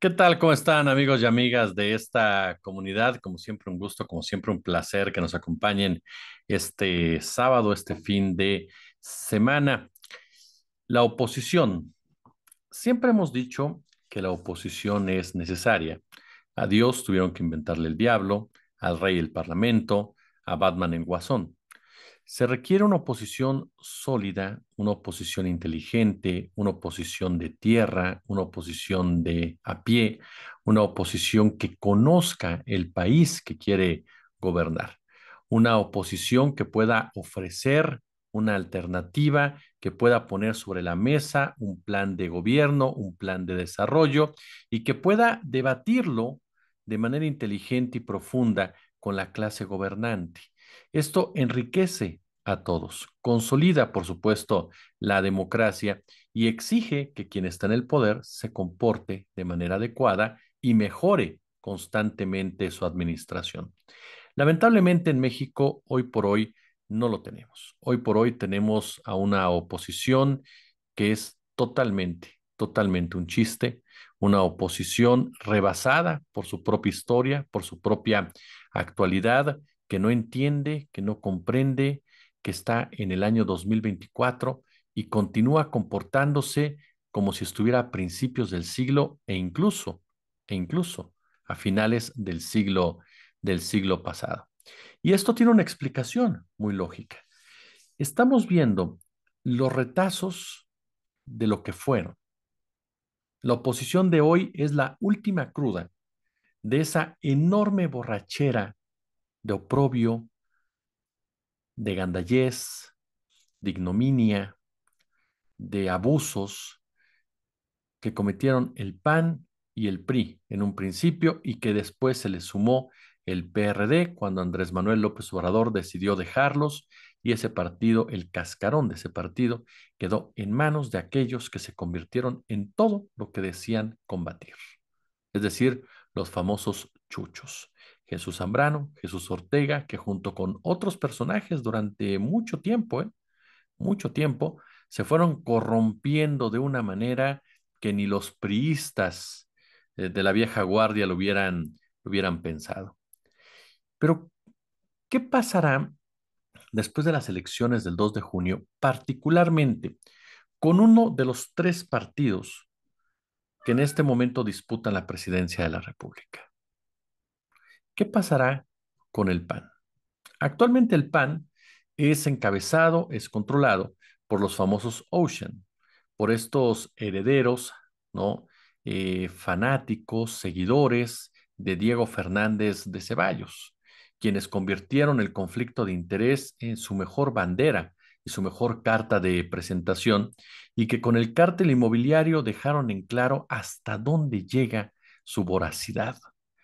¿Qué tal? ¿Cómo están amigos y amigas de esta comunidad? Como siempre un gusto, como siempre un placer que nos acompañen este sábado, este fin de semana. La oposición. Siempre hemos dicho que la oposición es necesaria. A Dios tuvieron que inventarle el diablo, al rey el parlamento, a Batman en guasón. Se requiere una oposición sólida, una oposición inteligente, una oposición de tierra, una oposición de a pie, una oposición que conozca el país que quiere gobernar, una oposición que pueda ofrecer una alternativa que pueda poner sobre la mesa un plan de gobierno, un plan de desarrollo y que pueda debatirlo de manera inteligente y profunda con la clase gobernante. Esto enriquece a todos, consolida, por supuesto, la democracia y exige que quien está en el poder se comporte de manera adecuada y mejore constantemente su administración. Lamentablemente en México, hoy por hoy, no lo tenemos. Hoy por hoy tenemos a una oposición que es totalmente, totalmente un chiste, una oposición rebasada por su propia historia, por su propia actualidad, que no entiende, que no comprende, que está en el año 2024 y continúa comportándose como si estuviera a principios del siglo e incluso, e incluso a finales del siglo, del siglo pasado. Y esto tiene una explicación muy lógica. Estamos viendo los retazos de lo que fueron. La oposición de hoy es la última cruda de esa enorme borrachera de oprobio, de gandallez, de ignominia, de abusos que cometieron el PAN y el PRI en un principio y que después se les sumó el PRD cuando Andrés Manuel López Obrador decidió dejarlos y ese partido, el cascarón de ese partido, quedó en manos de aquellos que se convirtieron en todo lo que decían combatir, es decir, los famosos chuchos. Jesús Zambrano, Jesús Ortega, que junto con otros personajes durante mucho tiempo, ¿eh? mucho tiempo, se fueron corrompiendo de una manera que ni los priistas eh, de la vieja guardia lo hubieran, lo hubieran pensado. Pero, ¿qué pasará después de las elecciones del 2 de junio, particularmente con uno de los tres partidos que en este momento disputan la presidencia de la República? ¿Qué pasará con el PAN? Actualmente el PAN es encabezado, es controlado por los famosos Ocean, por estos herederos, ¿no? Eh, fanáticos, seguidores de Diego Fernández de Ceballos, quienes convirtieron el conflicto de interés en su mejor bandera y su mejor carta de presentación, y que con el cártel inmobiliario dejaron en claro hasta dónde llega su voracidad,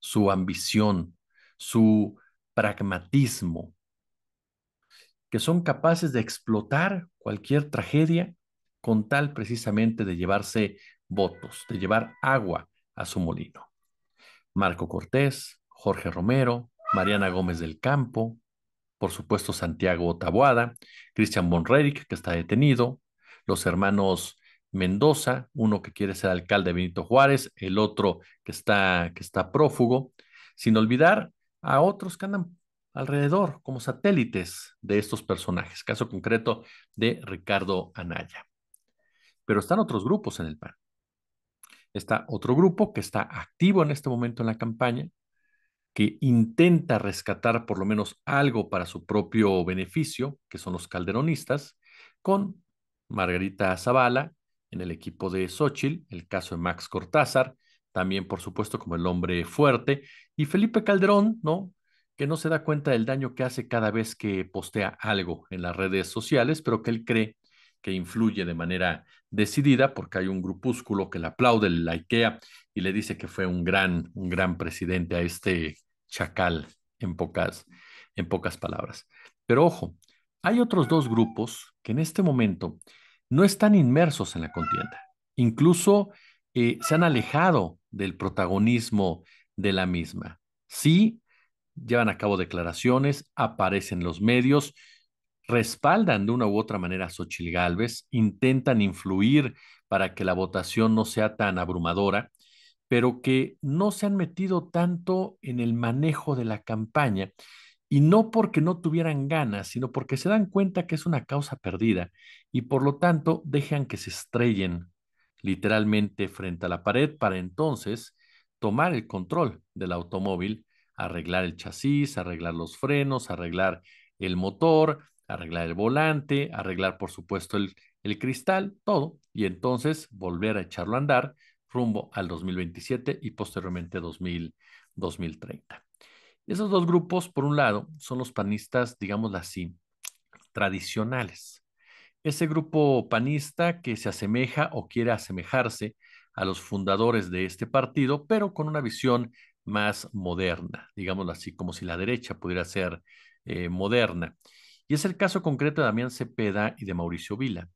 su ambición, su pragmatismo, que son capaces de explotar cualquier tragedia con tal precisamente de llevarse votos, de llevar agua a su molino. Marco Cortés, Jorge Romero, Mariana Gómez del Campo, por supuesto Santiago Taboada, Cristian Bonreric, que está detenido, los hermanos Mendoza, uno que quiere ser alcalde Benito Juárez, el otro que está, que está prófugo, sin olvidar a otros que andan alrededor como satélites de estos personajes, caso concreto de Ricardo Anaya. Pero están otros grupos en el PAN. Está otro grupo que está activo en este momento en la campaña, que intenta rescatar por lo menos algo para su propio beneficio, que son los calderonistas, con Margarita Zavala en el equipo de Xochitl, el caso de Max Cortázar, también por supuesto como el hombre fuerte, y Felipe Calderón, ¿no? Que no se da cuenta del daño que hace cada vez que postea algo en las redes sociales, pero que él cree que influye de manera decidida porque hay un grupúsculo que le aplaude, le likea y le dice que fue un gran, un gran presidente a este chacal, en pocas, en pocas palabras. Pero ojo, hay otros dos grupos que en este momento no están inmersos en la contienda. Incluso eh, se han alejado del protagonismo de la misma. Sí, llevan a cabo declaraciones, aparecen los medios, respaldan de una u otra manera a Xochitl Galvez, intentan influir para que la votación no sea tan abrumadora, pero que no se han metido tanto en el manejo de la campaña, y no porque no tuvieran ganas, sino porque se dan cuenta que es una causa perdida y por lo tanto dejan que se estrellen literalmente frente a la pared para entonces tomar el control del automóvil, arreglar el chasis, arreglar los frenos, arreglar el motor, arreglar el volante, arreglar por supuesto el, cristal, todo, y entonces volver a echarlo a andar rumbo al 2027 y posteriormente 2030. Esos dos grupos, por un lado, son los panistas, digámoslo así, tradicionales. Ese grupo panista que se asemeja o quiere asemejarse a los fundadores de este partido, pero con una visión más moderna, digámoslo así, como si la derecha pudiera ser eh, moderna. Y es el caso concreto de Damián Cepeda y de Mauricio Vila,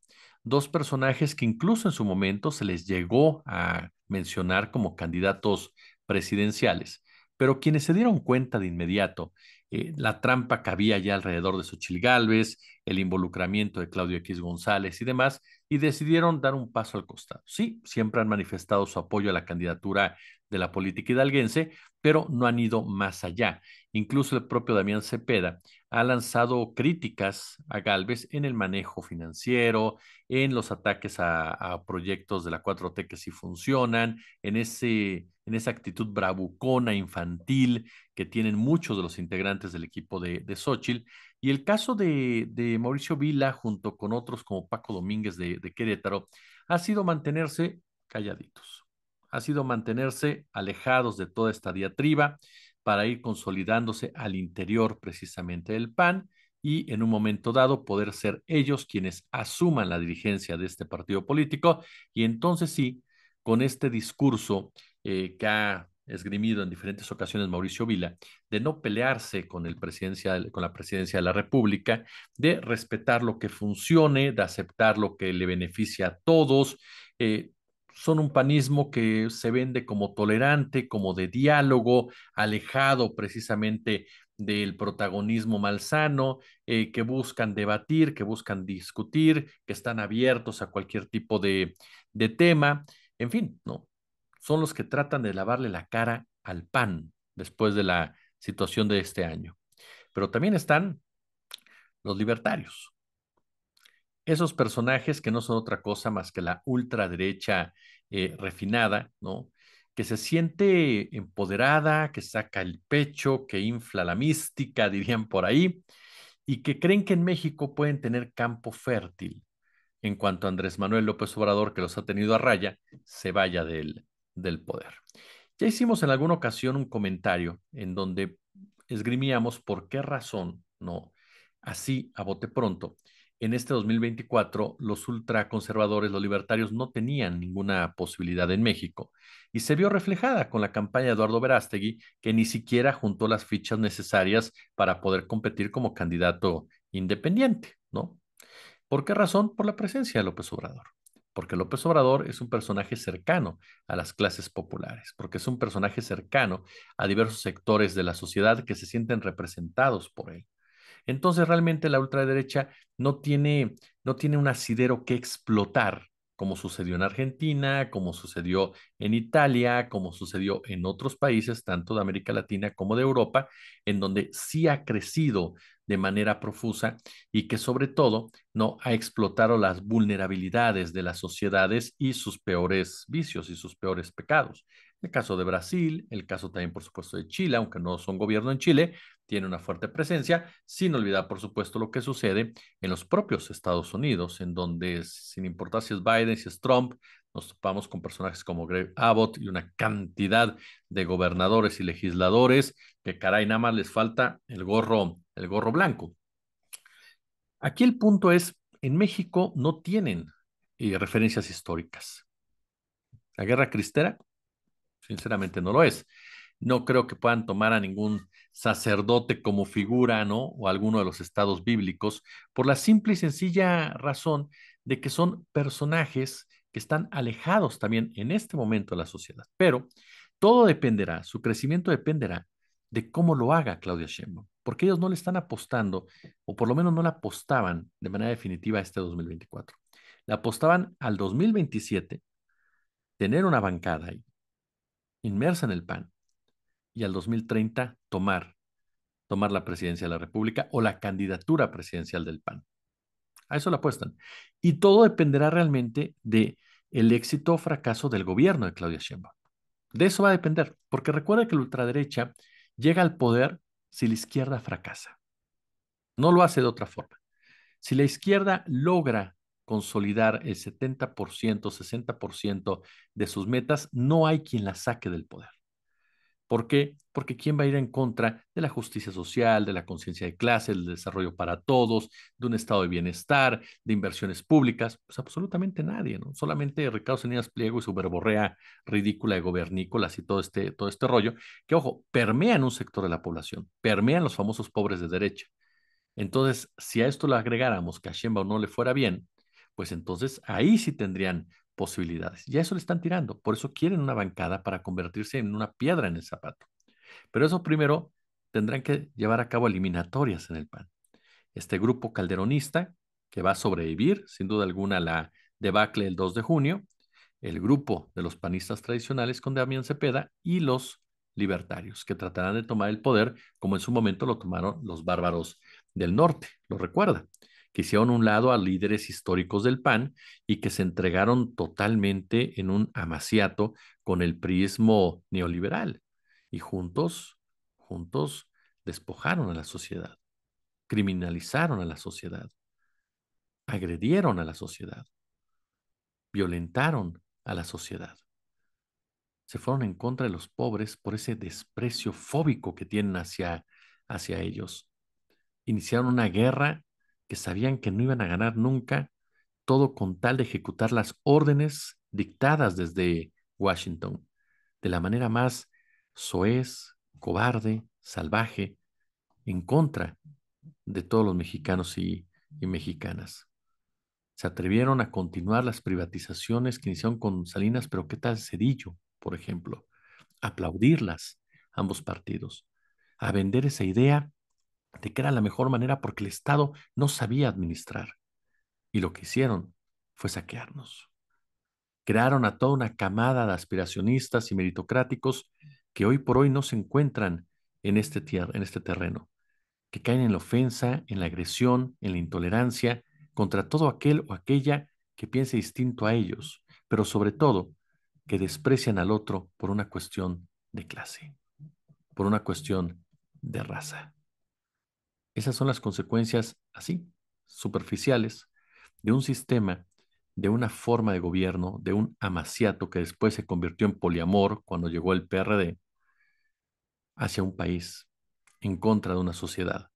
dos personajes que incluso en su momento se les llegó a mencionar como candidatos presidenciales, pero quienes se dieron cuenta de inmediato eh, la trampa que había ya alrededor de Xochil Gálvez, el involucramiento de Claudio X González y demás, y decidieron dar un paso al costado. Sí, siempre han manifestado su apoyo a la candidatura de la política hidalguense, pero no han ido más allá. Incluso el propio Damián Cepeda ha lanzado críticas a Galvez en el manejo financiero, en los ataques a, a proyectos de la 4T que sí funcionan, en ese en esa actitud bravucona, infantil que tienen muchos de los integrantes del equipo de, de Xochitl. Y el caso de, Mauricio Vila, junto con otros como Paco Domínguez de, de Querétaro, ha sido mantenerse calladitos, ha sido mantenerse alejados de toda esta diatriba para ir consolidándose al interior precisamente del PAN y en un momento dado poder ser ellos quienes asuman la dirigencia de este partido político y entonces sí, con este discurso eh, que ha esgrimido en diferentes ocasiones Mauricio Vila, de no pelearse con, el con la presidencia de la República, de respetar lo que funcione, de aceptar lo que le beneficia a todos. Eh, son un panismo que se vende como tolerante, como de diálogo, alejado precisamente del protagonismo malsano, eh, que buscan debatir, que buscan discutir, que están abiertos a cualquier tipo de tema. En fin, ¿no? son los que tratan de lavarle la cara al PAN después de la situación de este año. Pero también están los libertarios, esos personajes que no son otra cosa más que la ultraderecha eh, refinada, ¿no? Que se siente empoderada, que saca el pecho, que infla la mística, dirían por ahí, y que creen que en México pueden tener campo fértil en cuanto a Andrés Manuel López Obrador, que los ha tenido a raya, se vaya de él del poder. Ya hicimos en alguna ocasión un comentario en donde esgrimíamos por qué razón, no, así a bote pronto, en este 2024 los ultraconservadores, los libertarios no tenían ninguna posibilidad en México y se vio reflejada con la campaña de Eduardo Verástegui que ni siquiera juntó las fichas necesarias para poder competir como candidato independiente, ¿no? ¿Por qué razón? Por la presencia de López Obrador porque López Obrador es un personaje cercano a las clases populares, porque es un personaje cercano a diversos sectores de la sociedad que se sienten representados por él. Entonces realmente la ultraderecha no tiene, no tiene un asidero que explotar, como sucedió en Argentina, como sucedió en Italia, como sucedió en otros países, tanto de América Latina como de Europa, en donde sí ha crecido de manera profusa y que sobre todo no ha explotado las vulnerabilidades de las sociedades y sus peores vicios y sus peores pecados. El caso de Brasil, el caso también por supuesto de Chile, aunque no son gobierno en Chile, tiene una fuerte presencia, sin olvidar por supuesto lo que sucede en los propios Estados Unidos, en donde sin importar si es Biden, si es Trump, nos topamos con personajes como Greg Abbott y una cantidad de gobernadores y legisladores que caray, nada más les falta el gorro, el gorro blanco. Aquí el punto es, en México no tienen eh, referencias históricas. La guerra cristera, sinceramente no lo es. No creo que puedan tomar a ningún sacerdote como figura, ¿no? O alguno de los estados bíblicos, por la simple y sencilla razón de que son personajes que están alejados también en este momento de la sociedad. Pero todo dependerá, su crecimiento dependerá de cómo lo haga Claudia Sheinbaum, porque ellos no le están apostando, o por lo menos no le apostaban de manera definitiva a este 2024. La apostaban al 2027 tener una bancada ahí, inmersa en el PAN, y al 2030 tomar, tomar la presidencia de la República o la candidatura presidencial del PAN. A eso la apuestan. Y todo dependerá realmente de el éxito o fracaso del gobierno de Claudia Sheinbaum. De eso va a depender, porque recuerda que la ultraderecha llega al poder si la izquierda fracasa. No lo hace de otra forma. Si la izquierda logra consolidar el 70%, 60% de sus metas, no hay quien la saque del poder. ¿Por qué? Porque ¿quién va a ir en contra de la justicia social, de la conciencia de clase, del desarrollo para todos, de un estado de bienestar, de inversiones públicas? Pues absolutamente nadie, ¿no? Solamente Ricardo Senidas Pliego y su verborrea ridícula de gobernícolas y todo este, todo este rollo, que ojo, permean un sector de la población, permean los famosos pobres de derecha. Entonces, si a esto le agregáramos que a Sheinbaum no le fuera bien, pues entonces ahí sí tendrían posibilidades. Ya eso le están tirando, por eso quieren una bancada para convertirse en una piedra en el zapato. Pero eso primero tendrán que llevar a cabo eliminatorias en el PAN. Este grupo calderonista, que va a sobrevivir sin duda alguna la debacle el 2 de junio, el grupo de los panistas tradicionales con Damián Cepeda y los libertarios, que tratarán de tomar el poder como en su momento lo tomaron los bárbaros del norte, lo recuerda que hicieron un lado a líderes históricos del PAN y que se entregaron totalmente en un amaciato con el priismo neoliberal. Y juntos, juntos despojaron a la sociedad, criminalizaron a la sociedad, agredieron a la sociedad, violentaron a la sociedad. Se fueron en contra de los pobres por ese desprecio fóbico que tienen hacia, hacia ellos. Iniciaron una guerra que sabían que no iban a ganar nunca, todo con tal de ejecutar las órdenes dictadas desde Washington, de la manera más soez, cobarde, salvaje, en contra de todos los mexicanos y, mexicanas. Se atrevieron a continuar las privatizaciones que iniciaron con Salinas, pero ¿qué tal Cedillo, por ejemplo? Aplaudirlas, ambos partidos, a vender esa idea de que era la mejor manera porque el Estado no sabía administrar. Y lo que hicieron fue saquearnos. Crearon a toda una camada de aspiracionistas y meritocráticos que hoy por hoy no se encuentran en este, en este terreno, que caen en la ofensa, en la agresión, en la intolerancia contra todo aquel o aquella que piense distinto a ellos, pero sobre todo que desprecian al otro por una cuestión de clase, por una cuestión de raza. Esas son las consecuencias así, superficiales, de un sistema, de una forma de gobierno, de un amaciato que después se convirtió en poliamor cuando llegó el PRD, hacia un país, en contra de una sociedad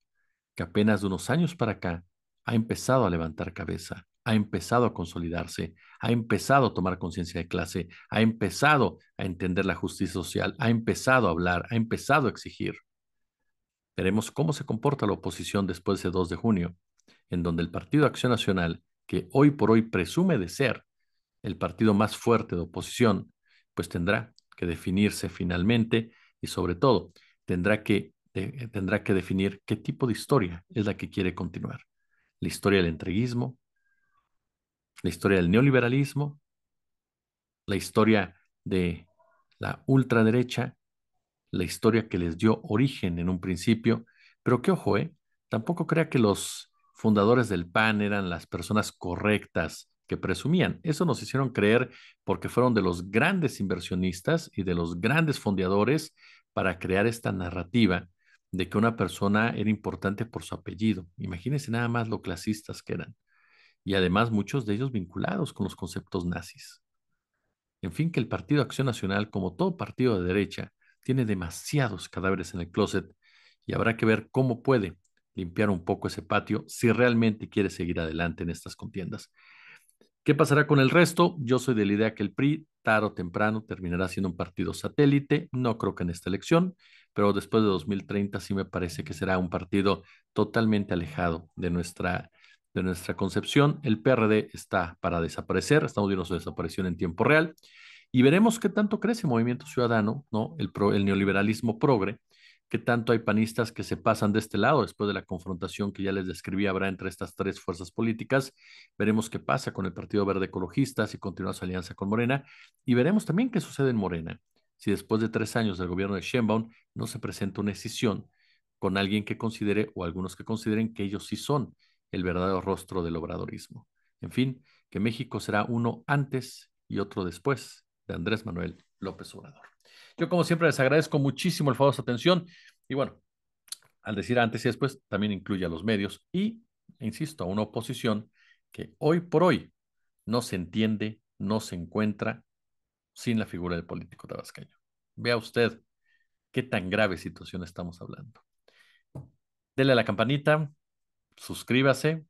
que apenas de unos años para acá ha empezado a levantar cabeza, ha empezado a consolidarse, ha empezado a tomar conciencia de clase, ha empezado a entender la justicia social, ha empezado a hablar, ha empezado a exigir. Veremos cómo se comporta la oposición después de 2 de junio, en donde el Partido Acción Nacional, que hoy por hoy presume de ser el partido más fuerte de oposición, pues tendrá que definirse finalmente y sobre todo tendrá que, eh, tendrá que definir qué tipo de historia es la que quiere continuar. La historia del entreguismo, la historia del neoliberalismo, la historia de la ultraderecha la historia que les dio origen en un principio, pero que ojo, eh, tampoco crea que los fundadores del PAN eran las personas correctas que presumían. Eso nos hicieron creer porque fueron de los grandes inversionistas y de los grandes fondeadores para crear esta narrativa de que una persona era importante por su apellido. Imagínense nada más lo clasistas que eran. Y además muchos de ellos vinculados con los conceptos nazis. En fin, que el Partido Acción Nacional, como todo partido de derecha, tiene demasiados cadáveres en el closet y habrá que ver cómo puede limpiar un poco ese patio si realmente quiere seguir adelante en estas contiendas. ¿Qué pasará con el resto? Yo soy de la idea que el PRI, tarde o temprano, terminará siendo un partido satélite. No creo que en esta elección, pero después de 2030 sí me parece que será un partido totalmente alejado de nuestra, de nuestra concepción. El PRD está para desaparecer, estamos viendo su desaparición en tiempo real. Y veremos qué tanto crece el Movimiento Ciudadano, ¿no? El, el neoliberalismo progre, qué tanto hay panistas que se pasan de este lado después de la confrontación que ya les describí habrá entre estas tres fuerzas políticas. Veremos qué pasa con el Partido Verde Ecologista si continúa su alianza con Morena y veremos también qué sucede en Morena si después de tres años del gobierno de Sheinbaum no se presenta una decisión con alguien que considere o algunos que consideren que ellos sí son el verdadero rostro del obradorismo. En fin, que México será uno antes y otro después de Andrés Manuel López Obrador. Yo, como siempre, les agradezco muchísimo el favor de su atención y bueno, al decir antes y después, también incluye a los medios y, insisto, a una oposición que hoy por hoy no se entiende, no se encuentra sin la figura del político tabasqueño. Vea usted qué tan grave situación estamos hablando. Dele a la campanita, suscríbase,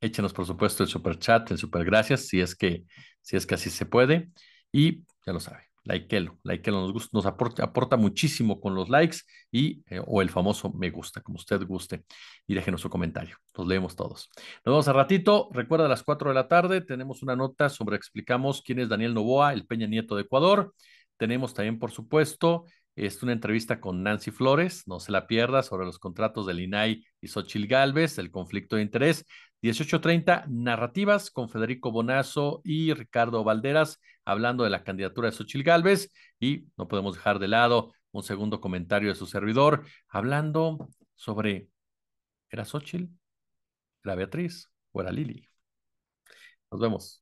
échenos por supuesto el super chat, el super gracias, si es que, si es que así se puede. Y ya lo sabe. likeelo, likeelo nos gusta, nos aporta, muchísimo con los likes y eh, o el famoso me gusta, como usted guste, y déjenos su comentario. Los leemos todos. Nos vemos a ratito. Recuerda a las 4 de la tarde tenemos una nota sobre explicamos quién es Daniel Novoa, el Peña Nieto de Ecuador. Tenemos también, por supuesto, es una entrevista con Nancy Flores, no se la pierda, sobre los contratos del INAI y Xochil Galvez el conflicto de interés. 18.30, narrativas con Federico Bonazo y Ricardo Valderas hablando de la candidatura de Xochitl Gálvez y no podemos dejar de lado un segundo comentario de su servidor hablando sobre ¿era Xochitl? ¿Era Beatriz o era Lili? Nos vemos.